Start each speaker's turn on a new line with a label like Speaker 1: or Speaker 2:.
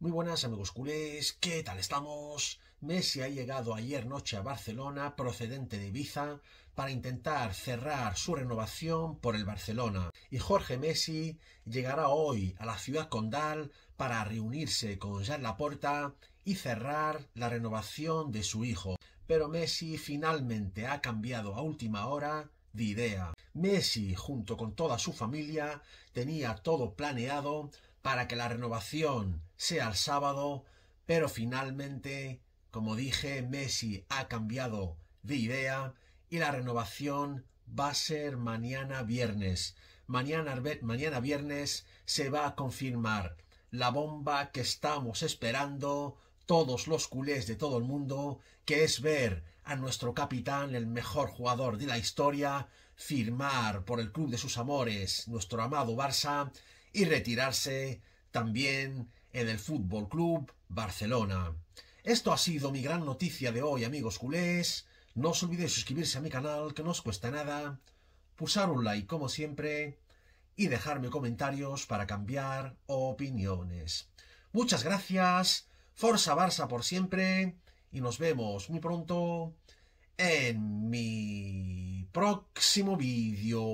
Speaker 1: Muy buenas amigos culés, ¿qué tal estamos? Messi ha llegado ayer noche a Barcelona procedente de Ibiza para intentar cerrar su renovación por el Barcelona y Jorge Messi llegará hoy a la ciudad condal para reunirse con Jean Laporta y cerrar la renovación de su hijo. Pero Messi finalmente ha cambiado a última hora de idea. Messi, junto con toda su familia, tenía todo planeado para que la renovación sea el sábado, pero finalmente, como dije, Messi ha cambiado de idea y la renovación va a ser mañana viernes. Mañana, mañana viernes se va a confirmar la bomba que estamos esperando todos los culés de todo el mundo, que es ver a nuestro capitán, el mejor jugador de la historia, firmar por el club de sus amores, nuestro amado Barça, y retirarse también en el Fútbol Club Barcelona. Esto ha sido mi gran noticia de hoy, amigos culés. No os olvidéis suscribirse a mi canal, que no os cuesta nada, pulsar un like como siempre y dejarme comentarios para cambiar opiniones. Muchas gracias, Forza Barça por siempre y nos vemos muy pronto en mi próximo vídeo.